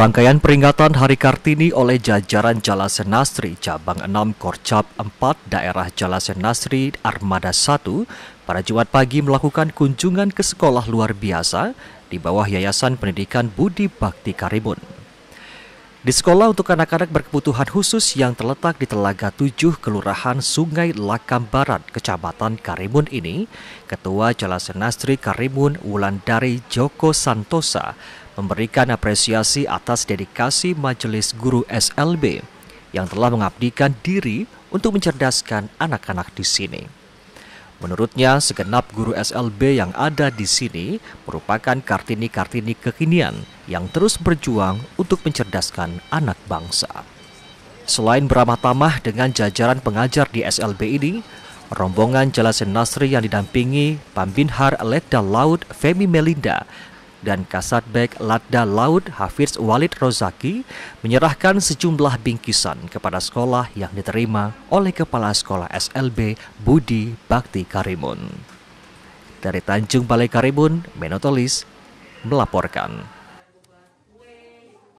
Rangkaian peringatan Hari Kartini oleh jajaran Jalasen Nasri Cabang 6 Korcap 4 Daerah Jalasen Nasri Armada 1 pada Jumat pagi melakukan kunjungan ke sekolah luar biasa di bawah Yayasan Pendidikan Budi Bakti Karibun. Di sekolah untuk anak-anak berkebutuhan khusus yang terletak di Telaga 7, Kelurahan Sungai Lakam Barat, Kecamatan Karimun ini, Ketua Jalan Senastri Karimun Wulandari Joko Santosa memberikan apresiasi atas dedikasi Majelis Guru SLB yang telah mengabdikan diri untuk mencerdaskan anak-anak di sini. Menurutnya, segenap guru SLB yang ada di sini merupakan kartini-kartini kekinian yang terus berjuang untuk mencerdaskan anak bangsa. Selain beramah tamah dengan jajaran pengajar di SLB ini, rombongan Jalasin Nasri yang didampingi Pambinhar Letda Laut Femi Melinda dan Kasatbek Latda Laut Hafiz Walid Rozaki menyerahkan sejumlah bingkisan kepada sekolah yang diterima oleh Kepala Sekolah SLB Budi Bakti Karimun. Dari Tanjung Balai Karimun, Menotolis melaporkan.